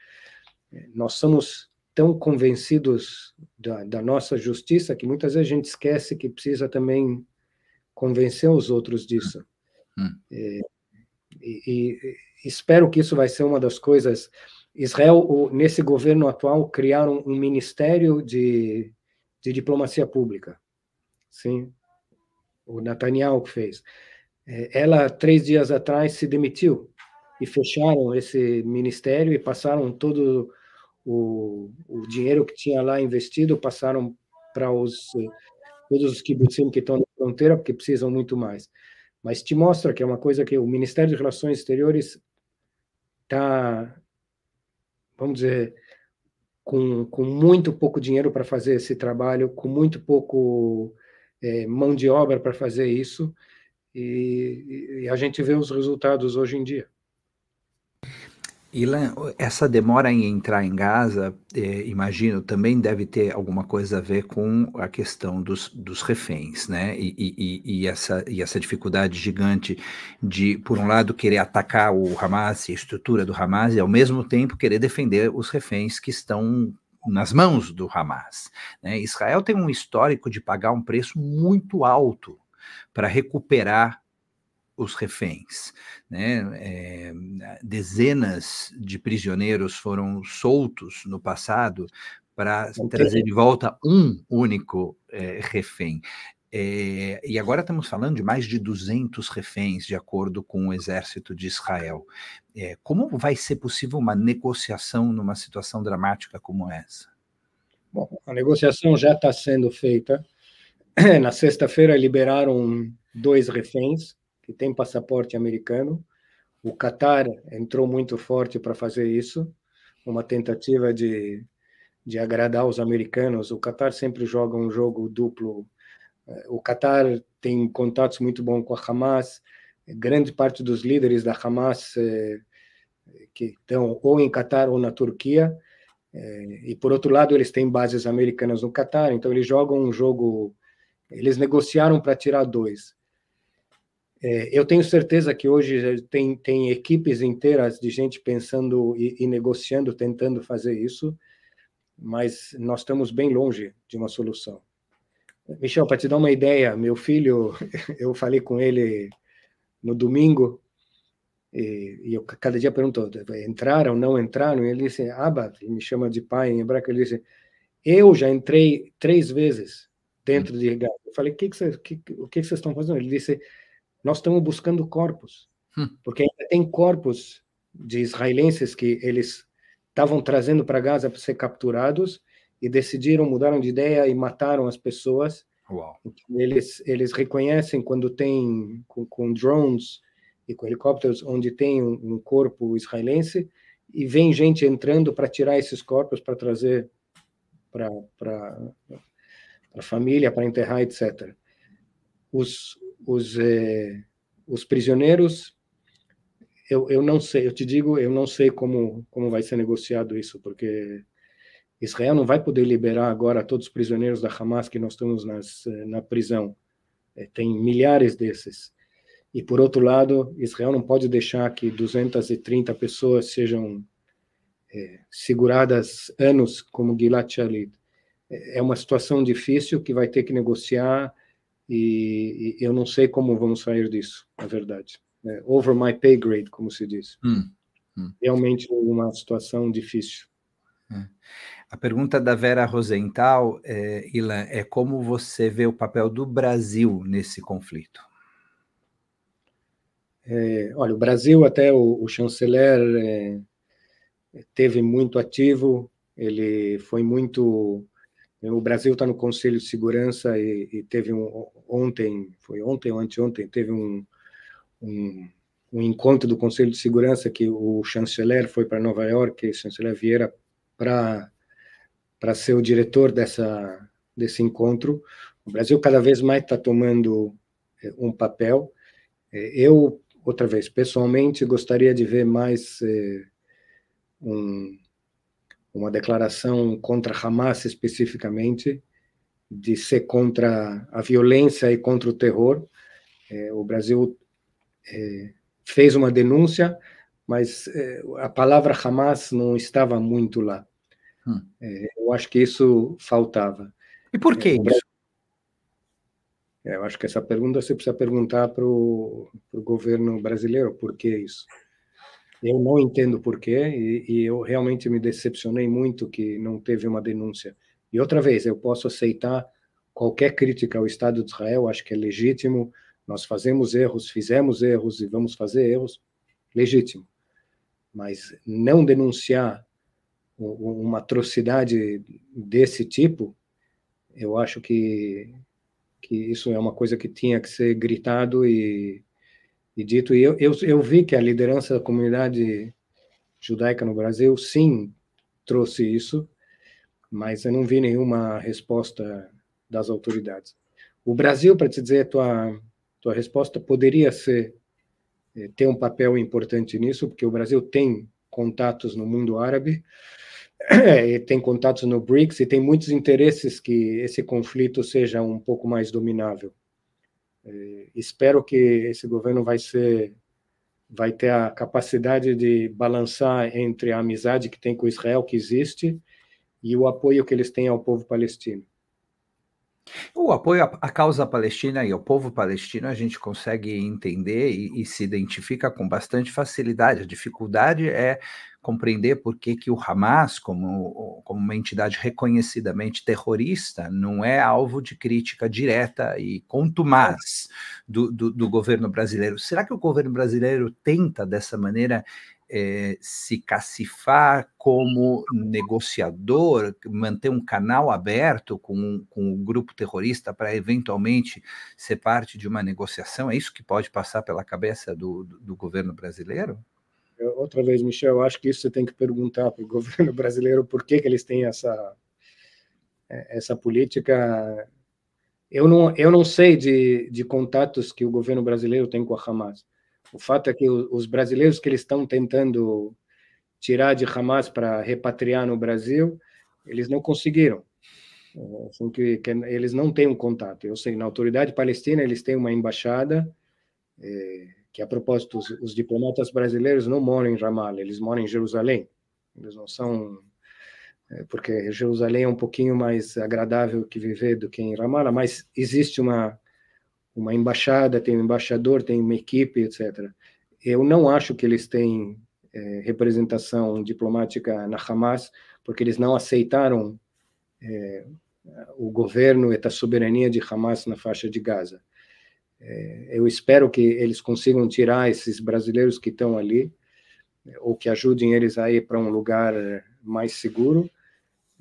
nós somos tão convencidos da, da nossa justiça que muitas vezes a gente esquece que precisa também convencer os outros disso. Hum. É, e, e, espero que isso vai ser uma das coisas. Israel, nesse governo atual, criaram um ministério de, de diplomacia pública. Sim, o Netanyahu que fez. É, ela, três dias atrás, se demitiu e fecharam esse ministério e passaram todo o, o dinheiro que tinha lá investido passaram para os todos os kibbutzim que estão na fronteira, porque precisam muito mais. Mas te mostra que é uma coisa que o Ministério de Relações Exteriores está, vamos dizer, com, com muito pouco dinheiro para fazer esse trabalho, com muito pouco é, mão de obra para fazer isso, e, e a gente vê os resultados hoje em dia. Ilan, essa demora em entrar em Gaza, eh, imagino, também deve ter alguma coisa a ver com a questão dos, dos reféns, né? E, e, e, essa, e essa dificuldade gigante de, por um lado, querer atacar o Hamas e a estrutura do Hamas, e ao mesmo tempo querer defender os reféns que estão nas mãos do Hamas. Né? Israel tem um histórico de pagar um preço muito alto para recuperar os reféns. Né? É, dezenas de prisioneiros foram soltos no passado para trazer de volta um único é, refém. É, e agora estamos falando de mais de 200 reféns, de acordo com o exército de Israel. É, como vai ser possível uma negociação numa situação dramática como essa? Bom, a negociação já está sendo feita. Na sexta-feira liberaram dois reféns, que tem passaporte americano. O Qatar entrou muito forte para fazer isso, uma tentativa de, de agradar os americanos. O Qatar sempre joga um jogo duplo. Eh, o Qatar tem contatos muito bons com a Hamas. Grande parte dos líderes da Hamas eh, que estão ou em Qatar ou na Turquia. Eh, e, por outro lado, eles têm bases americanas no Qatar, então eles jogam um jogo. Eles negociaram para tirar dois é, eu tenho certeza que hoje tem, tem equipes inteiras de gente pensando e, e negociando, tentando fazer isso, mas nós estamos bem longe de uma solução. Michel, para te dar uma ideia, meu filho, eu falei com ele no domingo, e, e eu cada dia pergunto, entraram, não entraram? E ele disse, Abba, me chama de pai em hebraico, ele disse, eu já entrei três vezes dentro hum. de Gaza. Eu falei, que que cê, que, o que vocês estão fazendo? Ele disse, nós estamos buscando corpos, hum. porque ainda tem corpos de israelenses que eles estavam trazendo para Gaza para ser capturados e decidiram, mudaram de ideia e mataram as pessoas. Uau. Então, eles, eles reconhecem quando tem com, com drones e com helicópteros onde tem um, um corpo israelense e vem gente entrando para tirar esses corpos para trazer para a família, para enterrar, etc. Os, os, eh, os prisioneiros, eu, eu não sei, eu te digo, eu não sei como, como vai ser negociado isso, porque Israel não vai poder liberar agora todos os prisioneiros da Hamas que nós estamos nas, eh, na prisão. Eh, tem milhares desses. E, por outro lado, Israel não pode deixar que 230 pessoas sejam é, seguradas anos como Gilad Shalit. É, é uma situação difícil que vai ter que negociar e, e, eu não sei como vamos sair disso, na verdade. É, over my pay grade, como se diz. Hum, hum. Realmente uma situação difícil. É. A pergunta da Vera Rosenthal, é, Ilan, é como você vê o papel do Brasil nesse conflito? É, olha, o Brasil, até o, o chanceler, é, teve muito ativo, ele foi muito o Brasil está no Conselho de Segurança e, e, teve um ontem, foi ontem ou anteontem, teve um, um, um, encontro do Conselho de Segurança que o chanceler foi para Nova York, o chanceler Vieira para para ser o diretor dessa desse encontro. O Brasil cada vez mais está tomando eh, um papel. É, eu outra vez pessoalmente gostaria de ver mais eh, um uma declaração contra Hamas especificamente, de ser contra a violência e contra o terror. É, o Brasil é, fez uma denúncia, mas é, a palavra Hamas não estava muito lá. Hum. É, eu acho que isso faltava. E por é, que isso? É, eu acho que essa pergunta você precisa perguntar para o governo brasileiro, por que isso? Eu não entendo porquê e, e eu realmente me decepcionei muito que não teve uma denúncia. E outra vez, eu posso aceitar qualquer crítica ao Estado de Israel, acho que é legítimo. Nós fazemos erros, fizemos erros e vamos fazer erros, legítimo. Mas não denunciar uma atrocidade desse tipo, eu acho que, que isso é uma coisa que tinha que ser gritado e, e dito, eu, eu, eu vi que a liderança da comunidade judaica no Brasil, sim, trouxe isso, mas eu não vi nenhuma resposta das autoridades. O Brasil, para te dizer a tua, tua resposta, poderia ser eh, ter um papel importante nisso, porque o Brasil tem contatos no mundo árabe, eh, tem contatos no BRICS e tem muitos interesses que esse conflito seja um pouco mais dominável. É, espero que esse governo vai ser vai ter a capacidade de balançar entre a amizade que tem com Israel que existe e o apoio que eles têm ao povo palestino. O apoio à causa palestina e ao povo palestino a gente consegue entender e, e se identifica com bastante facilidade. A dificuldade é compreender por que, que o Hamas, como, como uma entidade reconhecidamente terrorista, não é alvo de crítica direta e contumaz do, do, do governo brasileiro. Será que o governo brasileiro tenta, dessa maneira, é, se cacifar como negociador, manter um canal aberto com, com o grupo terrorista para eventualmente ser parte de uma negociação? É isso que pode passar pela cabeça do, do, do governo brasileiro? outra vez, Michel, eu acho que isso você tem que perguntar para o governo brasileiro por que, que eles têm essa, é, essa política. Eu não, eu não sei de, de contatos que o governo brasileiro tem com a Hamas. O fato é que os brasileiros que eles estão tentando tirar de Hamas para repatriar no Brasil, eles não conseguiram. É, assim que, que, eles não têm um contato. Eu sei, na autoridade palestina eles têm uma embaixada. É, que a propósito, os, os, diplomatas brasileiros não moram em Ramallah, eles moram em Jerusalém. Eles não são. É, porque Jerusalém é um pouquinho mais agradável que viver do que em Ramallah, mas existe uma, uma embaixada, tem um embaixador, tem uma equipe, etc. Eu não acho que eles têm é, representação diplomática na Hamas, porque eles não aceitaram é, o governo e a soberania de Hamas na faixa de Gaza. É, eu espero que eles consigam tirar esses brasileiros que estão ali, ou que ajudem eles a ir para um lugar é, mais seguro.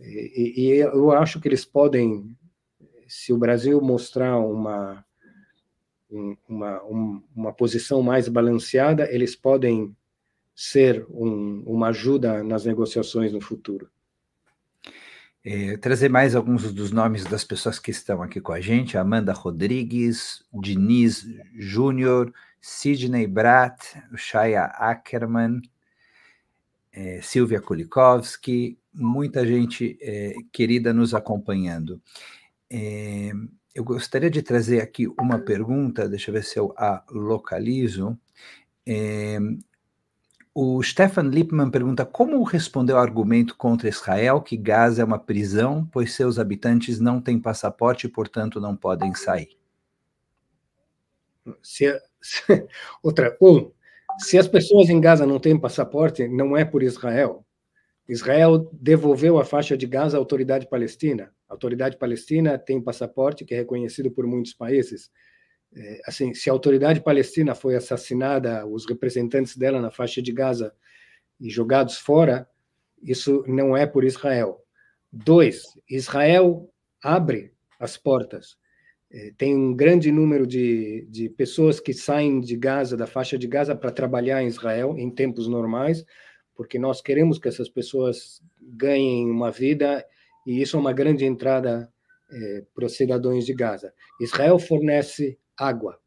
E, e, eu acho que eles podem, se o Brasil mostrar uma, uma, uma posição mais balanceada, eles podem ser um, uma ajuda nas negociações no futuro é, trazer mais alguns dos nomes das pessoas que estão aqui com a gente: Amanda Rodrigues, Diniz Júnior, Sidney Bratt, Shaya Ackerman, é, Silvia Kulikowski, muita gente é, querida nos acompanhando. É, eu gostaria de trazer aqui uma pergunta, deixa eu ver se eu a localizo. É, o Stefan Lippmann pergunta como respondeu ao argumento contra Israel que Gaza é uma prisão, pois seus habitantes não têm passaporte e, portanto, não podem sair. Se, se, outra, um, se as pessoas em Gaza não têm passaporte, não é por Israel. Israel devolveu a faixa de Gaza à autoridade palestina. A autoridade palestina tem passaporte que é reconhecido por muitos países. É, assim, se a autoridade palestina foi assassinada, os representantes dela na faixa de Gaza e jogados fora, isso não é por Israel. Dois, Israel abre as portas. É, tem um grande número de, de pessoas que saem de Gaza, da faixa de Gaza, para trabalhar em Israel em tempos normais, porque nós queremos que essas pessoas ganhem uma vida e isso é uma grande entrada é, para os cidadãos de Gaza. Israel fornece água,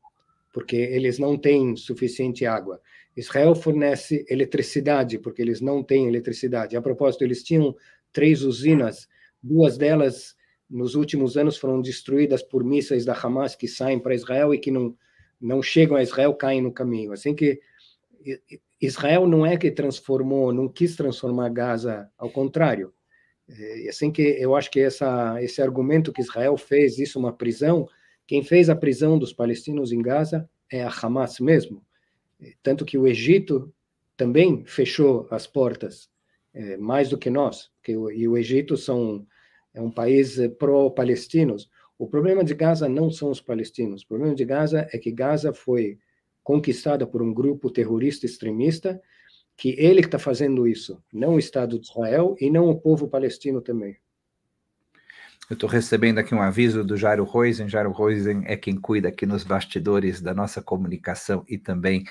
porque eles não têm suficiente água. Israel fornece eletricidade, porque eles não têm eletricidade. A propósito, eles tinham três usinas, duas delas nos últimos anos foram destruídas por mísseis da Hamas que saem para Israel e que não não chegam a Israel, caem no caminho. Assim que Israel não é que transformou, não quis transformar Gaza, ao contrário. É, e assim que eu acho que essa, esse argumento que Israel fez isso é uma prisão quem fez a prisão dos palestinos em Gaza é a Hamas mesmo. Eh, tanto que o Egito também fechou as portas, é, mais do que nós, porque o, e o Egito são, é um país eh, pró-palestinos. O problema de Gaza não são os palestinos. O problema de Gaza é que Gaza foi conquistada por um grupo terrorista extremista, que ele está fazendo isso, não o Estado de Israel e não o povo palestino também. Eu estou recebendo aqui um aviso do Jairo Roizen. Jairo Roizen é quem cuida aqui nos bastidores da nossa comunicação e também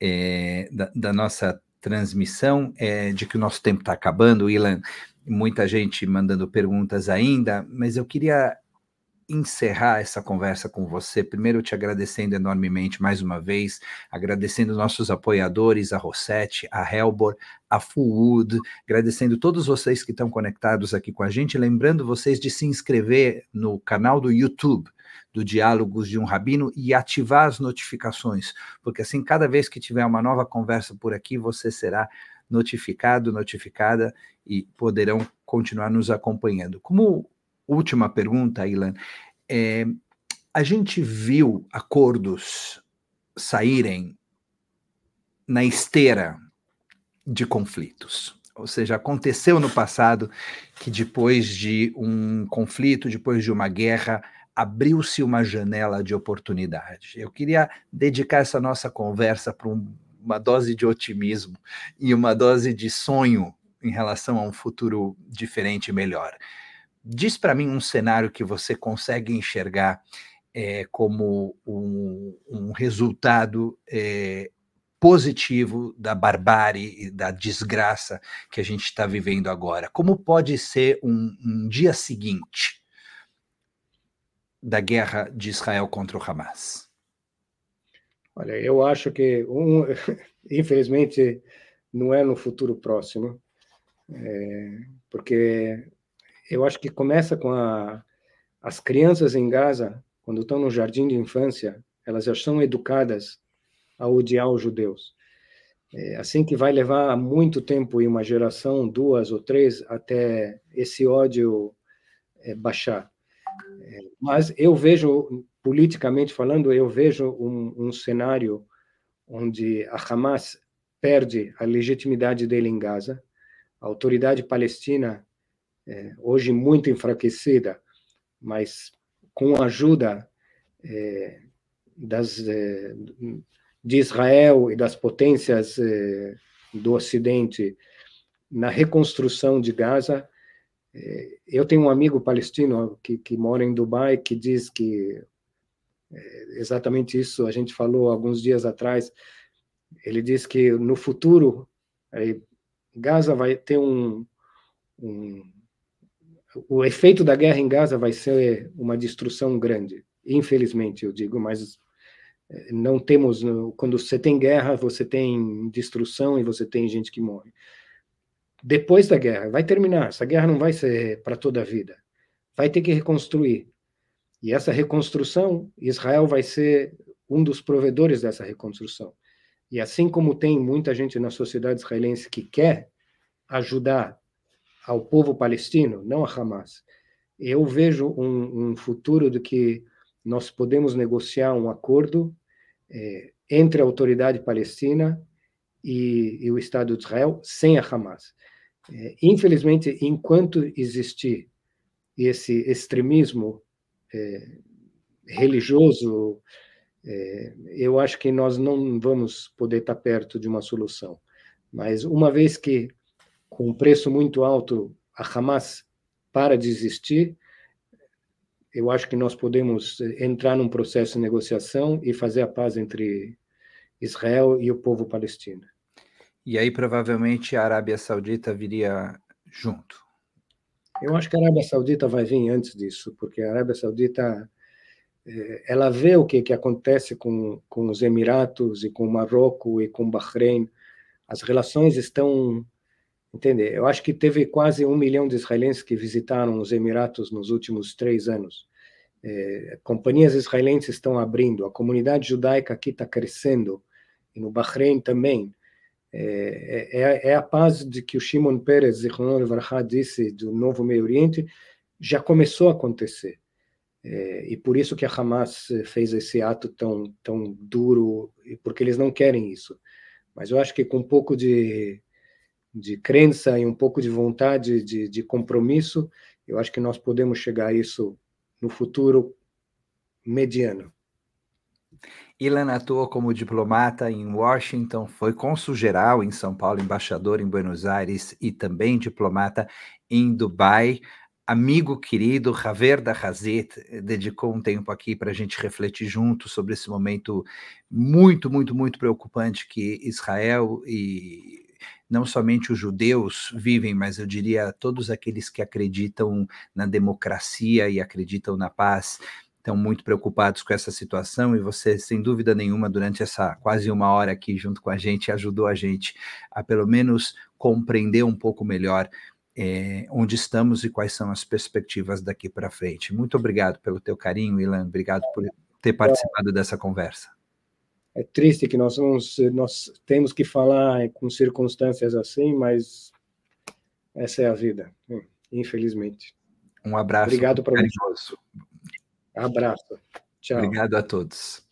é, da, da, nossa transmissão, é, de que o nosso tempo está acabando. Ilan, muita gente mandando perguntas ainda, mas eu queria encerrar essa conversa com você, primeiro te agradecendo enormemente mais uma vez, agradecendo nossos apoiadores, a Rossetti, a Helbor, a Fullwood, agradecendo todos vocês que estão conectados aqui com a gente, lembrando vocês de se inscrever no canal do YouTube do Diálogos de um Rabino e ativar as notificações, porque assim cada vez que tiver uma nova conversa por aqui, você será notificado, notificada e poderão continuar nos acompanhando. Como última pergunta, Ilan. É, a gente viu acordos saírem na esteira de conflitos. Ou seja, aconteceu no passado que depois de um conflito, depois de uma guerra, abriu-se uma janela de oportunidade. Eu queria dedicar essa nossa conversa para um, uma dose de otimismo e uma dose de sonho em relação a um futuro diferente e melhor diz para mim um cenário que você consegue enxergar é, como um, um resultado é, positivo da barbárie e da desgraça que a gente está vivendo agora. Como pode ser um, um dia seguinte da guerra de Israel contra o Hamas? Olha, eu acho que, um, infelizmente, não é no futuro próximo, é, porque eu acho que começa com a, as crianças em Gaza, quando estão no jardim de infância, elas já são educadas a odiar os judeus. É assim que vai levar muito tempo e uma geração, duas ou três, até esse ódio é, baixar. É, mas eu vejo, politicamente falando, eu vejo um, um cenário onde a Hamas perde a legitimidade dele em Gaza, a autoridade palestina é, hoje muito enfraquecida, mas com a ajuda é, das, é, de Israel e das potências é, do Ocidente na reconstrução de Gaza. É, eu tenho um amigo palestino que, que mora em Dubai que diz que é, exatamente isso a gente falou alguns dias atrás. Ele diz que no futuro Gaza vai ter um, um, o efeito da guerra em Gaza vai ser uma destruição grande. Infelizmente, eu digo, mas é, não temos. Né, quando você tem guerra, você tem destruição e você tem gente que morre. Depois da guerra, vai terminar. Essa guerra não vai ser para toda a vida. Vai ter que reconstruir. E essa reconstrução, Israel vai ser um dos provedores dessa reconstrução. E assim como tem muita gente na sociedade israelense que quer ajudar ao povo palestino, não a Hamas. Eu vejo um, um futuro de que nós podemos negociar um acordo eh, entre a autoridade palestina e, e, o Estado de Israel sem a Hamas. Eh, infelizmente, enquanto existir esse extremismo eh, religioso, eu acho que nós não vamos poder estar perto de uma solução. Mas uma vez que com um preço muito alto, a Hamas para de existir, eu acho que nós podemos eh, entrar num processo de negociação e fazer a paz entre Israel e o povo palestino. E aí, provavelmente, a Arábia Saudita viria junto. Eu acho que a Arábia Saudita vai vir antes disso, porque a Arábia Saudita eh, ela vê o que, que acontece com, com os Emiratos e com o Marrocos e com o Bahrein. As relações estão entender? Eu acho que teve quase um milhão de israelenses que visitaram os Emiratos nos últimos três anos. É, companhias israelenses estão abrindo, a comunidade judaica aqui está crescendo, e no Bahrein também. É, é, é, é a paz de que o Shimon Peres, Zichronon Levarchá, disse do Novo Meio Oriente, já começou a acontecer. É, e por isso que a Hamas é, fez esse ato tão, tão duro, porque eles não querem isso. Mas eu acho que com um pouco de de crença e um pouco de vontade de, de compromisso, eu acho que nós podemos chegar a isso no futuro mediano. Ilan atuou como diplomata em Washington, foi consul geral em São Paulo, embaixador em Buenos Aires e também diplomata em Dubai. Amigo querido, Javier da Razet eh, dedicou um tempo aqui para a gente refletir junto sobre esse momento muito, muito, muito preocupante que Israel e não somente os judeus vivem, mas eu diria todos aqueles que acreditam na democracia e acreditam na paz estão muito preocupados com essa situação e você, sem dúvida nenhuma, durante essa quase uma hora aqui junto com a gente, ajudou a gente a pelo menos compreender um pouco melhor é, onde estamos e quais são as perspectivas daqui para frente. Muito obrigado pelo teu carinho, Ilan, obrigado por ter participado dessa conversa é triste que nós, vamos, nós temos que falar com circunstâncias assim, mas essa é a vida, né? infelizmente. Um abraço. Obrigado para mim. Abraço. Tchau. Obrigado a todos.